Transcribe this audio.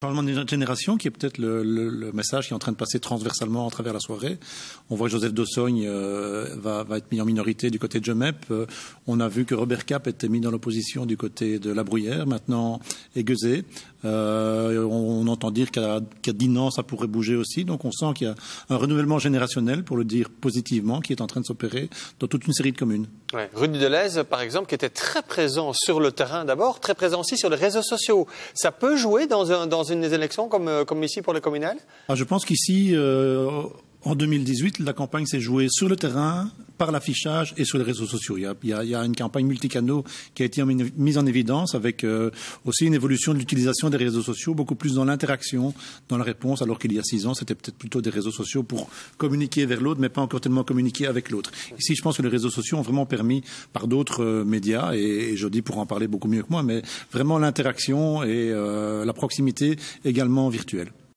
Parlement d'une génération, qui est peut-être le, message qui est en train de passer transversalement à travers la soirée. On voit que Joseph Dossogne euh, va, être mis en minorité du côté de Jemep. Euh, on a vu que Robert Cap était mis dans l'opposition du côté de La Bruyère, maintenant Aiguezé. Euh, on, entend dire qu'à qu Dinan, ça pourrait bouger aussi. Donc on sent qu'il y a un renouvellement générationnel, pour le dire positivement, qui est en train de s'opérer dans toute une série de communes. Ouais. Rudy Deleuze, par exemple, qui était très présent sur le terrain d'abord, très présent aussi sur les réseaux sociaux. Ça peut jouer dans un... Dans une des élections comme, euh, comme ici pour les communales ah, Je pense qu'ici, euh, en 2018, la campagne s'est jouée sur le terrain, par l'affichage et sur les réseaux sociaux. Il y a, une campagne multicanaux qui a été mise en évidence avec euh, aussi une évolution de l'utilisation des réseaux sociaux, beaucoup plus dans l'interaction, dans la réponse, alors qu'il y a six ans, c'était peut-être plutôt des réseaux sociaux pour communiquer vers l'autre, mais pas encore tellement communiquer avec l'autre. Ici, je pense que les réseaux sociaux ont vraiment permis, par d'autres euh, médias, et, je dis pour en parler beaucoup mieux que moi, mais vraiment l'interaction et euh, la proximité également virtuelle.